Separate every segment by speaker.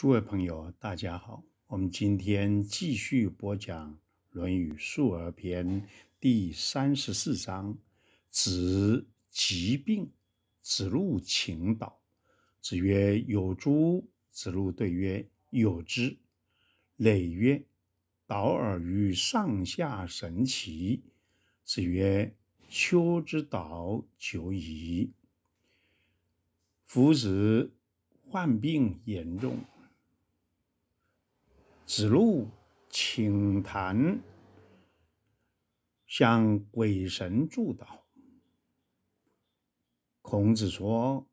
Speaker 1: 诸位朋友，大家好！我们今天继续播讲《论语·述而篇》第三十四章：“子疾病，子路请导。子曰：有诸？子路对曰：有之。累曰：导尔于上下神奇。子曰：丘之导久矣。夫子患病严重。”子路请谈向鬼神祝祷。孔子说：“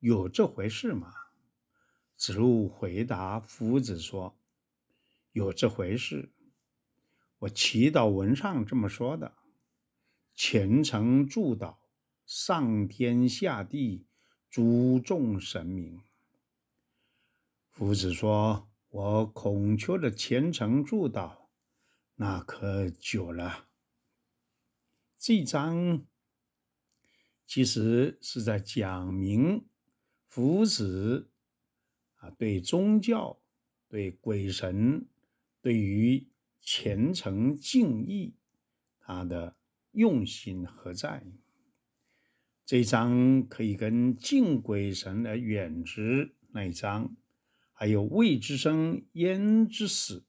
Speaker 1: 有这回事吗？”子路回答：“夫子说有这回事。我祈祷文上这么说的，虔诚祝祷，上天下地，诸众神明。”夫子说。我孔丘的虔诚助祷，那可久了。这章其实是在讲明夫子啊对宗教、对鬼神、对于虔诚敬意，他的用心何在？这章可以跟敬鬼神而远之那一章。还有未知生焉知死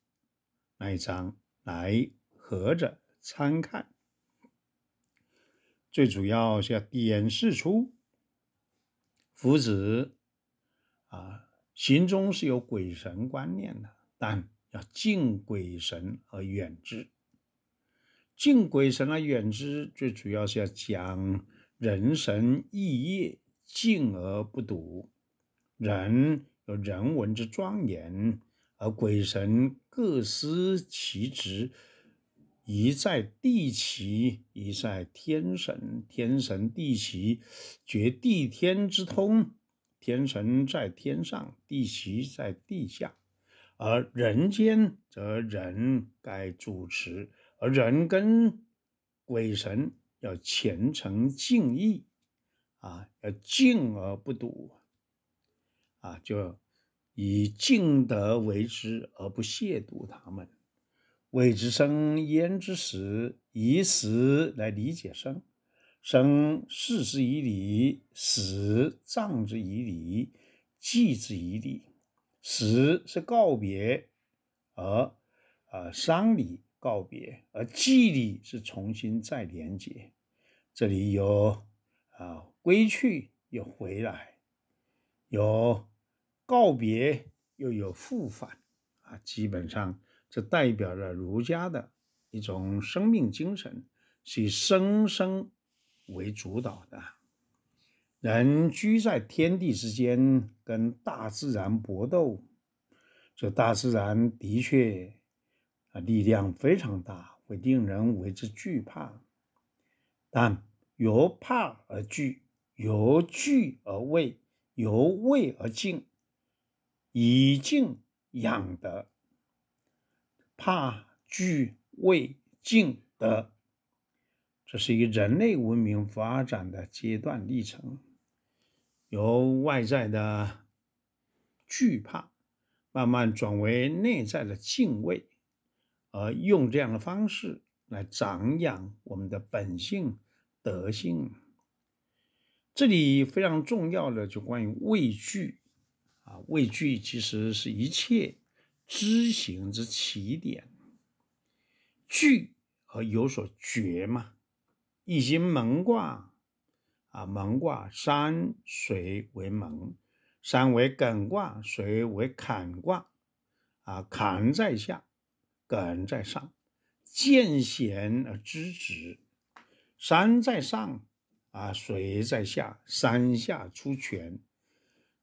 Speaker 1: 那一章来合着参看，最主要是要点示出夫子啊心中是有鬼神观念的，但要敬鬼神而远之。敬鬼神而远之，最主要是要讲人神异业，敬而不睹。人。有人文之庄严，而鬼神各司其职，一在地奇，一在天神。天神地奇，绝地天之通。天神在天上，地奇在地下，而人间则人该主持。而人跟鬼神要虔诚敬意，啊，要敬而不渎。啊，就以敬德为之，而不亵渎他们。谓之生焉之死，以死来理解生。生事之以礼，死葬之以礼，祭之以礼。死是告别，而啊丧礼告别，而祭礼是重新再连接。这里有啊归去又回来，有。告别又有复返啊，基本上这代表了儒家的一种生命精神，是以生生为主导的。人居在天地之间，跟大自然搏斗，这大自然的确啊，力量非常大，会令人为之惧怕。但由怕而惧，由惧而畏，由畏而敬。以静养德，怕惧畏敬德，这是一个人类文明发展的阶段历程，由外在的惧怕慢慢转为内在的敬畏，而用这样的方式来长养我们的本性德性。这里非常重要的就关于畏惧。啊，畏惧其实是一切知行之起点，聚而有所觉嘛。易经蒙卦啊，蒙卦山水为蒙，山为艮卦，水为坎卦啊，坎在下，艮在上，见贤而知止。山在上啊，水在下，山下出泉。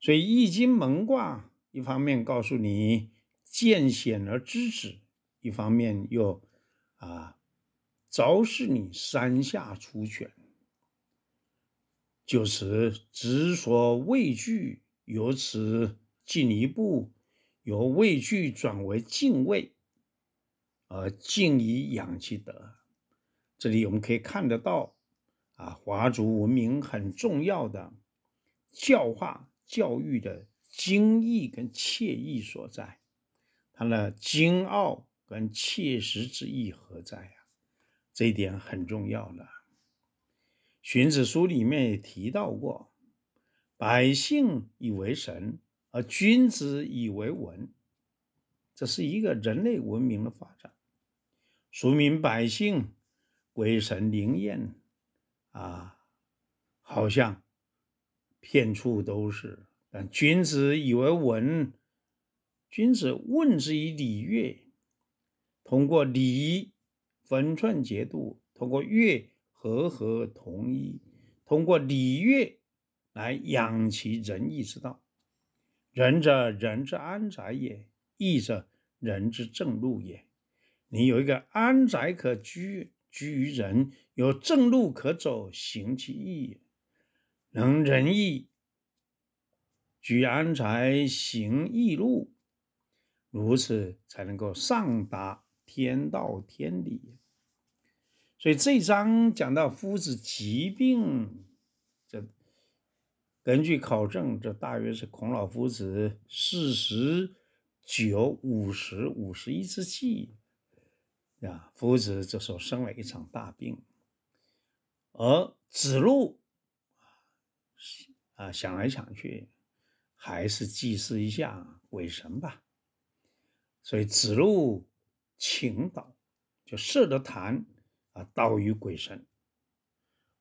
Speaker 1: 所以《易经》门卦一方面告诉你见险而知止，一方面又啊昭示你山下出拳。就是知所畏惧，由此进一步由畏惧转为敬畏，而敬以养其德。这里我们可以看得到，啊，华族文明很重要的教化。教育的精义跟切意所在，它的精奥跟切实之意何在啊？这一点很重要了。荀子书里面也提到过：“百姓以为神，而君子以为文。”这是一个人类文明的发展。俗民百姓鬼神灵验啊，好像。片处都是。但君子以为文，君子问之以礼乐。通过礼分寸节度，通过乐和和统一，通过礼乐来养其仁义之道。仁者，仁之安宅也；义者，仁之正路也。你有一个安宅可居，居于仁；有正路可走，行其义。能仁义，举安才行义路，如此才能够上达天道天理。所以这章讲到夫子疾病，这根据考证，这大约是孔老夫子四十九、五十五十一之际，啊，夫子这时候生了一场大病，而子路。啊，想来想去，还是祭祀一下鬼神吧。所以子路请祷，就设的坛啊，祷于鬼神。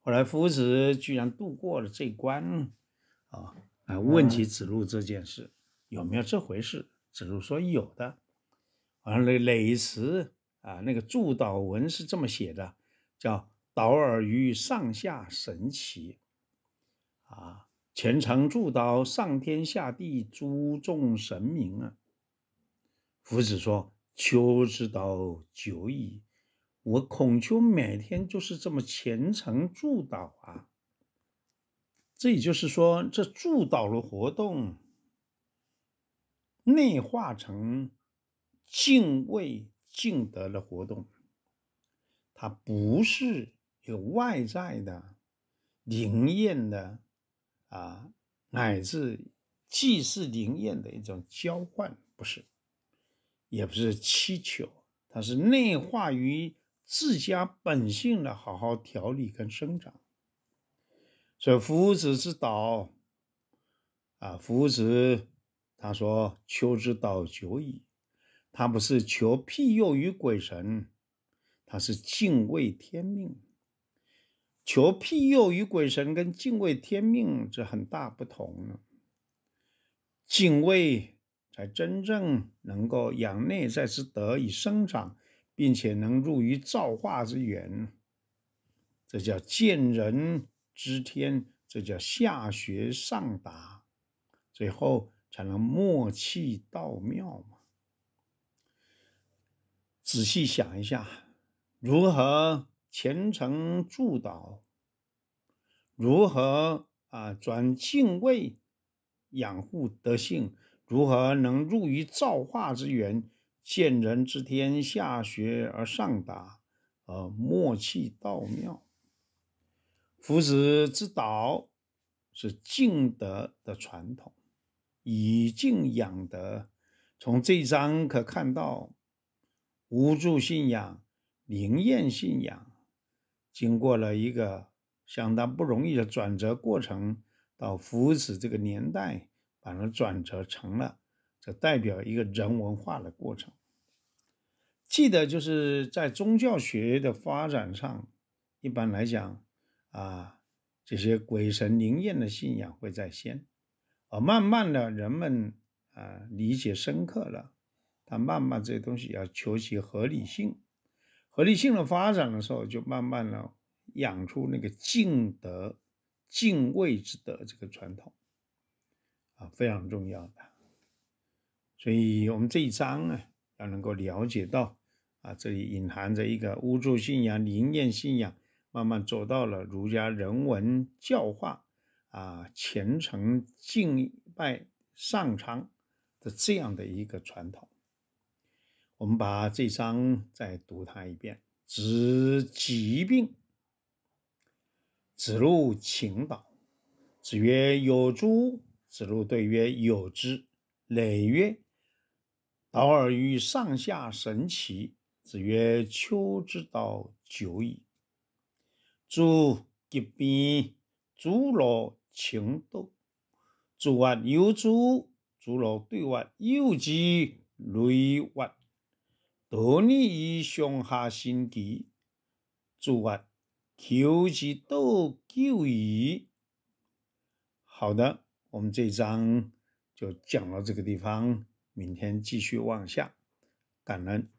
Speaker 1: 后来夫子居然度过了这关啊！问起子路这件事，有没有这回事？子路说有的。啊，那那一次啊，那个祝祷文是这么写的，叫“祷尔于上下神奇”。啊，虔诚祝祷，上天下地，诸众神明啊！夫子说：“求之道久矣，我孔丘每天就是这么虔诚祝祷啊。这也就是说，这祝祷的活动内化成敬畏敬德的活动，它不是有外在的灵验的。”啊，乃至祭祀灵验的一种交换，不是，也不是祈求，它是内化于自家本性的好好调理跟生长。所以夫子之道，啊，夫子他说：“求之道久矣，他不是求庇佑于鬼神，他是敬畏天命。”求庇佑与鬼神，跟敬畏天命这很大不同呢。敬畏才真正能够养内在之德以生长，并且能入于造化之源。这叫见人知天，这叫下学上达，最后才能默契道妙嘛。仔细想一下，如何？虔诚助导，如何啊转敬畏，养护德性，如何能入于造化之源，见人知天下学而上达，而默契道妙。夫子之道是敬德的传统，以敬养德。从这章可看到，无助信仰，灵验信仰。经过了一个相当不容易的转折过程，到夫子这个年代，反它转折成了，这代表一个人文化的过程。记得就是在宗教学的发展上，一般来讲，啊，这些鬼神灵验的信仰会在先，而慢慢的人们啊理解深刻了，他慢慢这些东西要求其合理性。合理性的发展的时候，就慢慢的养出那个敬德、敬畏之的这个传统，啊，非常重要的。所以我们这一章呢，要能够了解到，啊，这里隐含着一个巫祝信仰、灵验信仰，慢慢走到了儒家人文教化，啊，虔诚敬拜、上苍的这样的一个传统。我们把这章再读它一遍。子疾病，子路请导。子曰：“有诸？”子路对曰：“有之。”累曰：“导尔于上下神奇。”子曰：“丘之道久矣。”诸疾病，诸路情斗。左曰：“有诸？”子路对外有之。”累外。多尼以上下神奇，助我求其多救矣。好的，我们这章就讲到这个地方，明天继续往下。感恩。